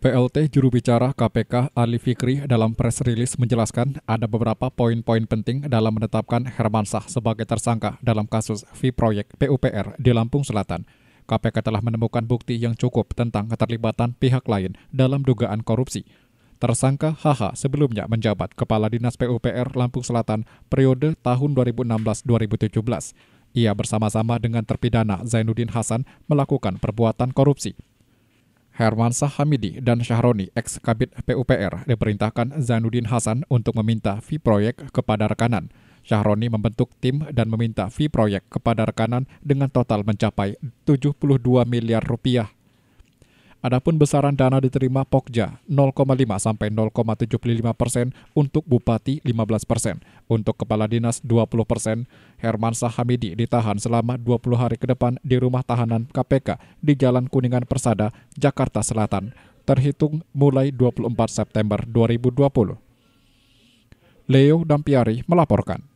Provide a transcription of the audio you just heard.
PLT juru bicara KPK Ali Fikri dalam press rilis menjelaskan ada beberapa poin-poin penting dalam menetapkan Hermansah sebagai tersangka dalam kasus V Proyek PUPR di Lampung Selatan. KPK telah menemukan bukti yang cukup tentang keterlibatan pihak lain dalam dugaan korupsi. Tersangka HH sebelumnya menjabat Kepala Dinas PUPR Lampung Selatan periode tahun 2016-2017. Ia bersama-sama dengan terpidana Zainuddin Hasan melakukan perbuatan korupsi. Herman Sahamidi dan Syahroni, ex Kabit PUPR, diperintahkan Zainuddin Hasan untuk meminta fee proyek kepada rekanan. Syahroni membentuk tim dan meminta fee proyek kepada rekanan dengan total mencapai 72 miliar rupiah. Adapun besaran dana diterima Pokja 0,5 sampai 0,75 persen untuk Bupati 15 persen, untuk Kepala Dinas 20 persen. Herman Sahamidi ditahan selama 20 hari ke depan di rumah tahanan KPK di Jalan Kuningan Persada, Jakarta Selatan, terhitung mulai 24 September 2020. Leo Dampiari melaporkan.